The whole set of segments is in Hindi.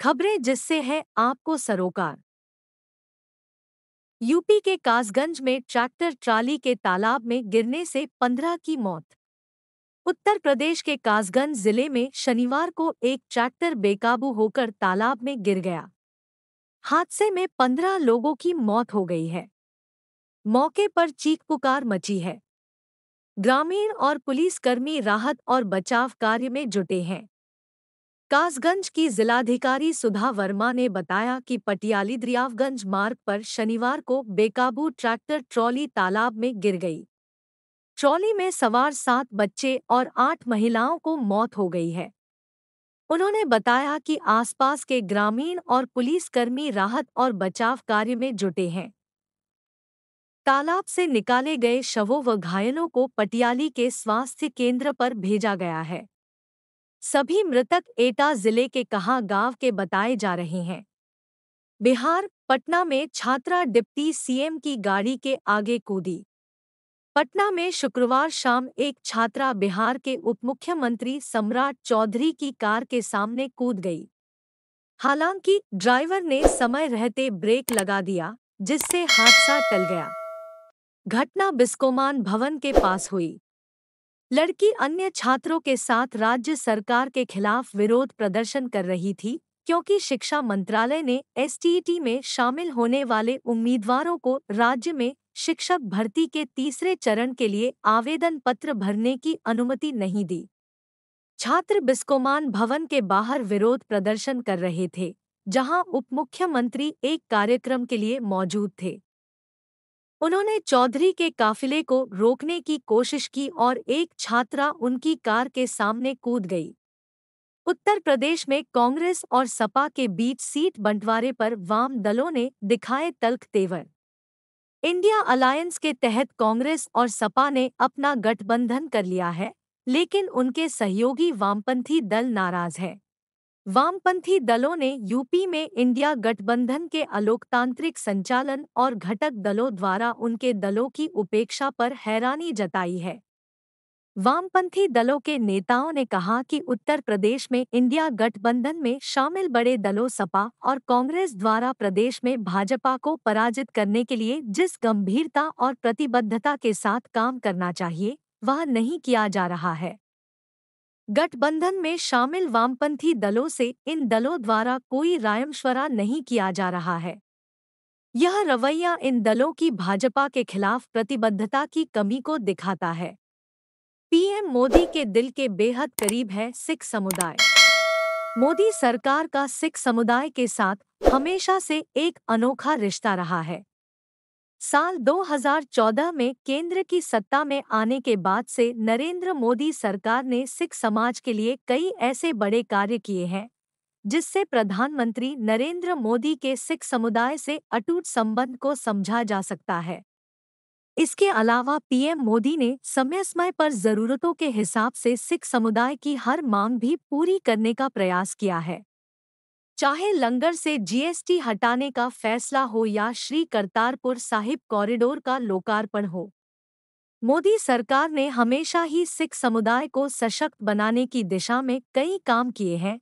खबरें जिससे है आपको सरोकार यूपी के कासगंज में ट्रैक्टर ट्राली के तालाब में गिरने से पंद्रह की मौत उत्तर प्रदेश के कासगंज जिले में शनिवार को एक ट्रैक्टर बेकाबू होकर तालाब में गिर गया हादसे में पंद्रह लोगों की मौत हो गई है मौके पर चीख पुकार मची है ग्रामीण और पुलिसकर्मी राहत और बचाव कार्य में जुटे हैं कासगंज की जिलाधिकारी सुधा वर्मा ने बताया कि पटियाली द्रियावगंज मार्ग पर शनिवार को बेकाबू ट्रैक्टर ट्रॉली तालाब में गिर गई ट्रॉली में सवार सात बच्चे और आठ महिलाओं को मौत हो गई है उन्होंने बताया कि आसपास के ग्रामीण और पुलिसकर्मी राहत और बचाव कार्य में जुटे हैं तालाब से निकाले गए शवों व घायलों को पटियाली के स्वास्थ्य केंद्र पर भेजा गया है सभी मृतक एटा जिले के कहा गांव के बताए जा रहे हैं बिहार पटना में छात्रा डिप्टी सीएम की गाड़ी के आगे कूदी पटना में शुक्रवार शाम एक छात्रा बिहार के उपमुख्यमंत्री सम्राट चौधरी की कार के सामने कूद गई हालांकि ड्राइवर ने समय रहते ब्रेक लगा दिया जिससे हादसा टल गया घटना बिस्कोमान भवन के पास हुई लड़की अन्य छात्रों के साथ राज्य सरकार के खिलाफ विरोध प्रदर्शन कर रही थी क्योंकि शिक्षा मंत्रालय ने एसटीईटी में शामिल होने वाले उम्मीदवारों को राज्य में शिक्षक भर्ती के तीसरे चरण के लिए आवेदन पत्र भरने की अनुमति नहीं दी छात्र बिस्कोमान भवन के बाहर विरोध प्रदर्शन कर रहे थे जहां उपमुख्यमंत्री एक कार्यक्रम के लिए मौजूद थे उन्होंने चौधरी के काफिले को रोकने की कोशिश की और एक छात्रा उनकी कार के सामने कूद गई उत्तर प्रदेश में कांग्रेस और सपा के बीच सीट बंटवारे पर वाम दलों ने दिखाए तल्ख तेवर इंडिया अलायंस के तहत कांग्रेस और सपा ने अपना गठबंधन कर लिया है लेकिन उनके सहयोगी वामपंथी दल नाराज है वामपंथी दलों ने यूपी में इंडिया गठबंधन के अलोकतांत्रिक संचालन और घटक दलों द्वारा उनके दलों की उपेक्षा पर हैरानी जताई है वामपंथी दलों के नेताओं ने कहा कि उत्तर प्रदेश में इंडिया गठबंधन में शामिल बड़े दलों सपा और कांग्रेस द्वारा प्रदेश में भाजपा को पराजित करने के लिए जिस गंभीरता और प्रतिबद्धता के साथ काम करना चाहिए वह नहीं किया जा रहा है गठबंधन में शामिल वामपंथी दलों से इन दलों द्वारा कोई रायमश्वरा नहीं किया जा रहा है यह रवैया इन दलों की भाजपा के खिलाफ प्रतिबद्धता की कमी को दिखाता है पीएम मोदी के दिल के बेहद करीब है सिख समुदाय मोदी सरकार का सिख समुदाय के साथ हमेशा से एक अनोखा रिश्ता रहा है साल 2014 में केंद्र की सत्ता में आने के बाद से नरेंद्र मोदी सरकार ने सिख समाज के लिए कई ऐसे बड़े कार्य किए हैं जिससे प्रधानमंत्री नरेंद्र मोदी के सिख समुदाय से अटूट संबंध को समझा जा सकता है इसके अलावा पीएम मोदी ने समय समय पर जरूरतों के हिसाब से सिख समुदाय की हर मांग भी पूरी करने का प्रयास किया है चाहे लंगर से जीएसटी हटाने का फैसला हो या श्री करतारपुर साहिब कॉरिडोर का लोकार्पण हो मोदी सरकार ने हमेशा ही सिख समुदाय को सशक्त बनाने की दिशा में कई काम किए हैं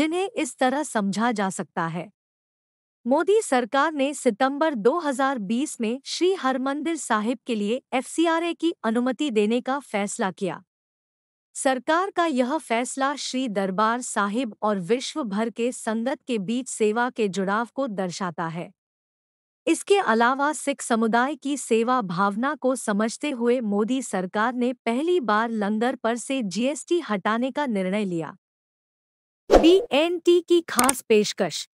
जिन्हें इस तरह समझा जा सकता है मोदी सरकार ने सितंबर 2020 में श्री हरमंदिर साहिब के लिए एफसीआरए की अनुमति देने का फैसला किया सरकार का यह फैसला श्री दरबार साहिब और विश्व भर के संगत के बीच सेवा के जुड़ाव को दर्शाता है इसके अलावा सिख समुदाय की सेवा भावना को समझते हुए मोदी सरकार ने पहली बार लंगर पर से जीएसटी हटाने का निर्णय लिया बीएनटी की खास पेशकश